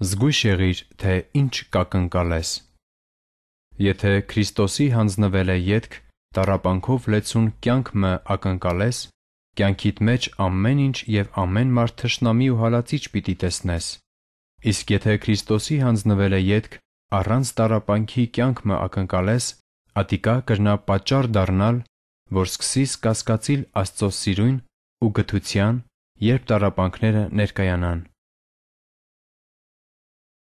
զգույշ եղիր, թե ինչ կակնկալես։ Եթե Քրիստոսի հանձնվել է յետք, տարապանքով լեցուն կյանքը ակնկալես, կյանքիդ մեջ ամեն ինչ եւ ամեն մարդ թշնամի ու հալածիչ պիտի տեսնես։ Իսկ եթե Քրիստոսի հանձնվել է յետք, առանց տարապանքի կյանքը ակնկալես, ատիկա կրնա պատճառ դառնալ, որ սկսիս կասկածիլ Աստծո սիրուն ու գթության, երբ տարապանքները ներկայանան։